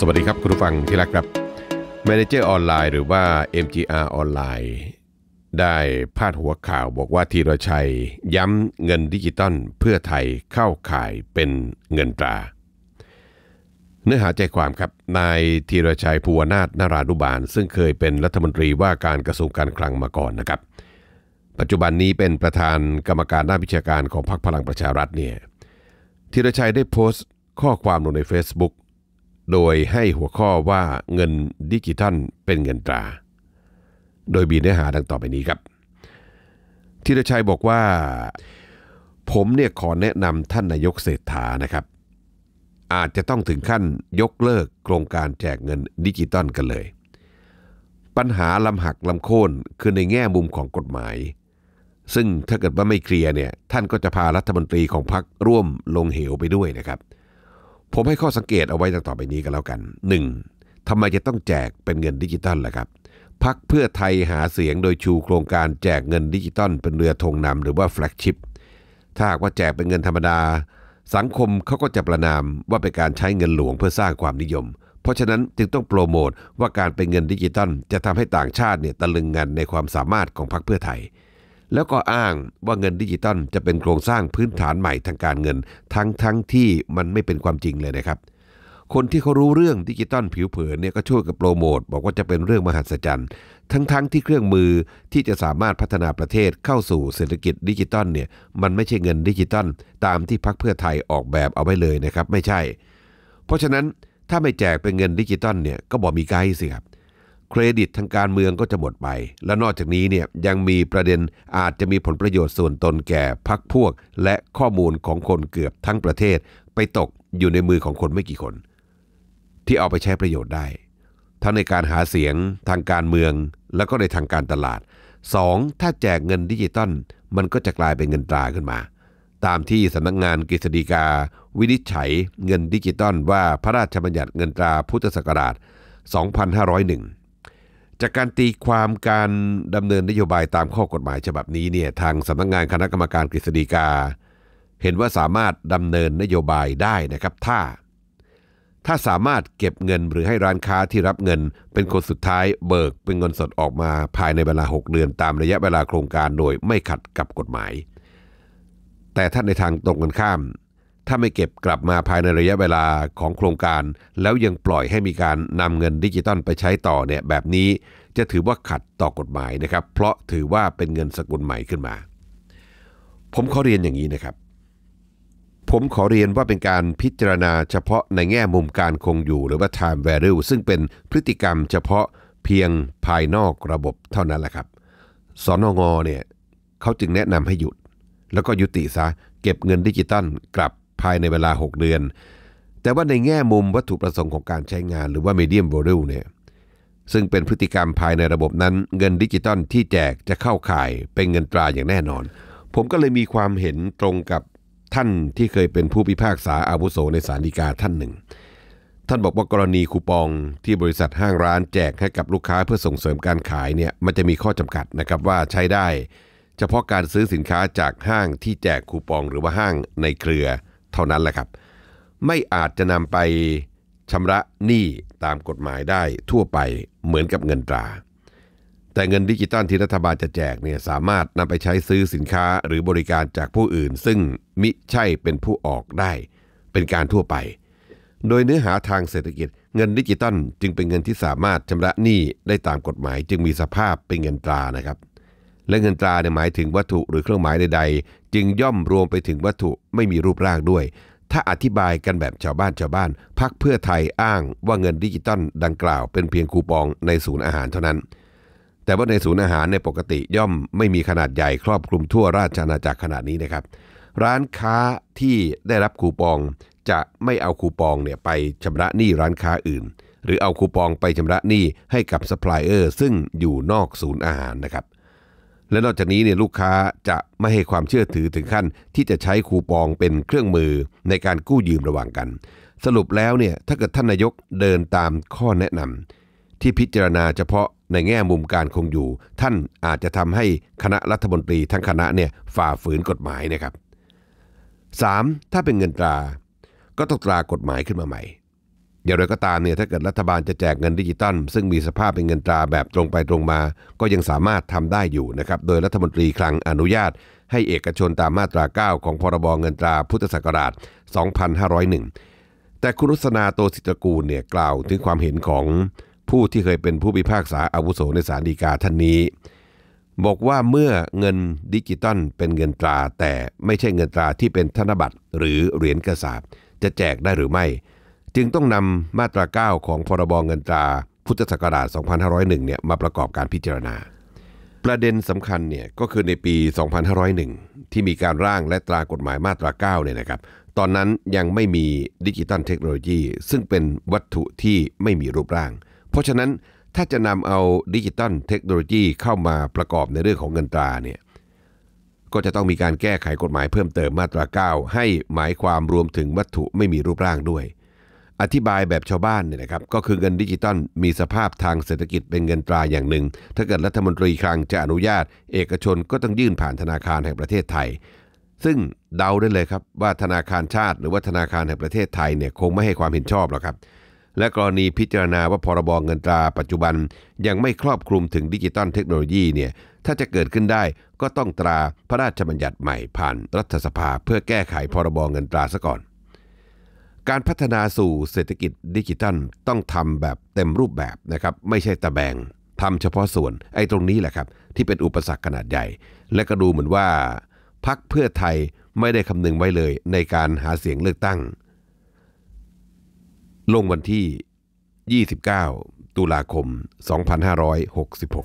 สวัสดีครับ คุณผู้ฟังที่รักครับ Manager ออนไลน์หรือว่า MGR ออนไลน์ได้พาดหัวข่าวบอกว่าธีรชัยย้ำเงินดิจิตอลเพื่อไทยเข้าข่ายเป็นเงินตรา เนื้อหาใจความครับนายธีรชัยภูวนาถนาราดุบาล ซึ่งเคยเป็นรัฐมนตรีว่าการกระทรวงการคลังมาก่อนนะครับ ปัจจุบันนี้เป็นประธานกรรมการด้านวิชาการของพรรคพลังประชารัฐเนี่ยธีรชัยได้โพสต์ ข้อความลงใน Facebook โดยให้หัวข้อว่าเงินดิจิทัลเป็นเงินตรา โดยมีเนื้อหาดังต่อไปนี้ครับธีรชัยบอกว่า ผมเนี่ยขอแนะนำท่านนายกเศรษฐานะครับ อาจจะต้องถึงขั้นยกเลิกโครงการแจกเงินดิจิตอลกันเลย ปัญหาลำหักลำโค่นคือในแง่มุมของกฎหมาย ซึ่งถ้าเกิดว่าไม่เคลียร์เนี่ยท่านก็จะพารัฐมนตรีของพรรคร่วมลงเหวไปด้วยนะครับเผมให้ข้อสังเกตเอาไว้ต่อไปนี้กันแล้วกัน 1. ทำไมจะต้องแจกเป็นเงินดิจิตอลล่ะครับ พักเพื่อไทยหาเสียงโดยชูโครงการแจกเงินดิจิตอลเป็นเรือธงนำหรือว่าแฟลกชิพถ้าหากว่าแจกเป็นเงินธรรมดา สังคมเขาก็จะประนามว่าเป็นการใช้เงินหลวงเพื่อสร้างความนิยม เพราะฉะนั้นจึงต้องโปรโมทว่าการเป็นเงินดิจิตอลจะทำให้ต่างชาติเนี่ยตะลึงงินในความสามารถของพักเพื่อไทยแล้วก็อ้างว่าเงินดิจิตอลจะเป็นโครงสร้างพื้นฐานใหม่ทางการเงิน ทั้งทั้งที่มันไม่เป็นความจริงเลยนะครับ คนที่เขารู้เรื่องดิจิตอลผิวเผินเนี่ยก็ช่วยกับโปรโมทบอกว่าจะเป็นเรื่องมหัศจรรย์ทั้งๆทที่เครื่องมือที่จะสามารถพัฒนาประเทศเข้าสู่เศรษฐกิจดิจิตอลเนี่ยมันไม่ใช่เงินดิจิตอลตามที่พักเพื่อไทยออกแบบเอาไว้เลยนะครับไม่ใช่ เพราะฉะนั้นถ้าไม่แจกเป็นเงินดิจิตอลเนี่ยก็บอกมีไกด์สิครับเครดิตทางการเมืองก็จะหมดไป และนอกจากนี้เนี่ยยังมีประเด็นอาจจะมีผลประโยชน์ส่วนตนแก่พรรคพวกและข้อมูลของคนเกือบทั้งประเทศไปตกอยู่ในมือของคนไม่กี่คน ที่เอาไปใช้ประโยชน์ได้ ทั้งในการหาเสียง ทางการเมืองและก็ในทางการตลาด 2. ถ้าแจกเงินดิจิตอลมันก็จะกลายเป็นเงินตราขึ้นมา ตามที่สำนักงงานกฤษฎีกาวินิจฉัย เงินดิจิตอลว่าพระราชบัญญัติเงินตราพุทธศักราช 2501จากการตีความการดำเนินนโยบายตาม ข้อ กฎหมายฉบับนี้เนี่ยทางสำนักงงานคณะกรรมการกฤษฎีกา เห็นว่าสามารถดำเนินนโยบายได้นะครับถ้า ถ้าสามารถเก็บเงินหรือให้ร้านค้าที่รับเงินเป็นคนสุดท้าย เบิกเป็นเงินสดออกมาภายใน เวลา 6 เดือน ตามระยะเวลาโครงการโดยไม่ขัดกับกฎหมาย แต่ถ้าในทางตรงกันข้ามถ้าไม่เก็บกลับมาภายในระยะเวลาของโครงการ แล้วยังปล่อยให้มีการนำเงินดิจิตอลไปใช้ต่อเนี่ยแบบนี้จะถือว่าขัดต่อกฎหมายนะครับ เพราะถือว่าเป็นเงินสกุลใหม่ขึ้นมา ผมขอเรียนอย่างนี้นะครับ ผมขอเรียนว่าเป็นการพิจารณาเฉพาะในแง่มุมการคงอยู่ หรือว่า time value ซึ่งเป็นพฤติกรรมเฉพาะเพียงภายนอกระบบเท่านั้นแหละครับสอนงเนี่ยเขาจึงแนะนำให้หยุด แล้วก็ยุติซะเก็บเงินดิจิตอลกลับภายในเวลา 6 เดือน แต่ว่าในแง่มุมวัตถุประสงค์ของการใช้งาน หรือว่า medium value เนี่ยซึ่งเป็นพฤติกรรมภายในระบบนั้น เงินดิจิตอลที่แจกจะเข้าข่ายเป็นเงินตราอย่างแน่นอน ผมก็เลยมีความเห็นตรงกับท่านที่เคยเป็นผู้พิพากษาอาวุโสในศาลฎีกาท่านหนึ่ง ท่านบอกว่ากรณีคูปอง ที่บริษัทห้างร้าน แจกให้กับลูกค้าเพื่อส่งเสริมการขายเนี่ยมันจะมีข้อจำกัดนะครับว่าใช้ได้ เฉพาะการซื้อสินค้าจากห้าง ที่แจกคูปองหรือว่าห้างในเครือเท่านั้นแหละครับ ไม่อาจจะนำไปชำระหนี้ตามกฎหมายได้ทั่วไปเหมือนกับเงินตรา แต่เงินดิจิตอลที่รัฐบาลจะแจกเนี่ยสามารถนำไปใช้ซื้อสินค้าหรือบริการจากผู้อื่น ซึ่งมิใช่เป็นผู้ออกได้ เป็นการทั่วไป โดยเนื้อหาทางเศรษฐกิจ เงินดิจิตอลจึงเป็นเงินที่สามารถชำระหนี้ได้ตามกฎหมาย จึงมีสภาพเป็นเงินตรานะครับและเงินตราเนี่ยหมายถึงวัตถุหรือเครื่องหมายใดๆ จึงย่อมรวมไปถึงวัตถุไม่มีรูปร่างด้วย ถ้าอธิบายกันแบบชาวบ้านชาวบ้านพักเพื่อไทยอ้างว่าเงินดิจิตอลดังกล่าวเป็นเพียงคูปองในศูนย์อาหารเท่านั้น แต่ว่าในศูนย์อาหารในปกติย่อมไม่มีขนาดใหญ่ครอบคลุมทั่วราชอาณาจักรขนาดนี้นะครับ ร้านค้าที่ได้รับคูปอง จะไม่เอาคูปองเนี่ยไปชำระหนี้ร้านค้าอื่น หรือเอาคูปองไปชำระหนี้ให้กับซัพพลายเออร์ซึ่งอยู่นอกศูนย์อาหารนะครับและนอกจากนี้เนี่ยลูกค้าจะไม่ให้ความเชื่อถือถึงขั้นที่จะใช้คูปองเป็นเครื่องมือในการกู้ยืมระหว่างกัน สรุปแล้วเนี่ยถ้าเกิดท่านนายกเดินตามข้อแนะนำ ที่พิจารณาเฉพาะในแง่มุมการคงอยู่ ท่านอาจจะทำให้คณะรัฐมนตรีทั้งคณะเนี่ยฝ่าฝืนกฎหมายนะครับ 3. ถ้าเป็นเงินตราก็ต้องตรากฎหมายขึ้นมาใหม่อย่างไรก็ตามเนี่ยถ้าเกิดรัฐบาลจะแจกเงินดิจิตอลซึ่งมีสภาพเป็นเงินตราแบบตรงไปตรงมา ก็ยังสามารถทำได้อยู่นะครับโดยรัฐมนตรีคลังอนุญาต ให้เอกชนตามมาตรา 9 ของพรบเงินตราพุทธศักราช 2501 แต่คุณรุษนาโตสิตกูลเนี่ยกล่าวถึงความเห็นของผู้ที่เคยเป็นผู้พิพากษาอาวุโสในศาลฎีกาท่านนี้ บอกว่าเมื่อเงินดิจิตอลเป็นเงินตรา แต่ไม่ใช่เงินตราที่เป็นธนบัตรหรือเหรียญกระสาบจะแจกได้หรือไม่จึงต้องนำมาตรา 9 ของพรบเงินตรา พุทธศักราช2501เนี่ยมาประกอบการพิจารณา ประเด็นสำคัญเนี่ยก็คือในปี 2501 ที่มีการร่างและตรากฎหมายมาตรา9เนี่ยนะครับตอนนั้นยังไม่มีดิจิตอลเทคโนโลยี ซึ่งเป็นวัตถุที่ไม่มีรูปร่าง เพราะฉะนั้นถ้าจะนำเอาดิจิตอลเทคโนโลยีเข้ามาประกอบในเรื่องของเงินตราเนี่ยก็จะต้องมีการแก้ไขกฎหมายเพิ่มเติมมาตรา 9 ให้หมายความรวมถึงวัตถุไม่มีรูปร่างด้วยอธิบายแบบชาวบ้านเนี่ยนะครับก็คือเงินดิจิตอลมีสภาพทางเศรษฐกิจเป็นเงินตราอย่างหนึ่ง ถ้าเกิดรัฐมนตรีครังจะอนุญาต เอกชนก็ต้องยื่นผ่านธนาคารแห่งประเทศไทย ซึ่งเดาได้เลยครับว่าธนาคารชาติ หรือว่าธนาคารแห่งประเทศไทยเนี่ยคงไม่ให้ความเห็นชอบหรอกครับและกรณีพิจารณาว่าพรบเงินตราปัจจุบัน ยังไม่ครอบคลุมถึงดิจิตอลเทคโนโลยีเนี่ยถ้าจะเกิดขึ้นได้ก็ต้องตราพระราชบัญญัติใหม่ผ่านรัฐสภา เพื่อแก้ไขพรบเงินตราซะก่อนการพัฒนาสู่เศรษฐกิจดิจิทัลต้องทำแบบเต็มรูปแบบนะครับ ไม่ใช่ตะแบงทำเฉพาะส่วนไอ้ตรงนี้แหละครับ ที่เป็นอุปสรรคขนาดใหญ่ และก็ดูเหมือนว่า พักเพื่อไทยไม่ได้คำนึงไว้เลยในการหาเสียงเลือกตั้ง ลงวันที่ 29 ตุลาคม 2566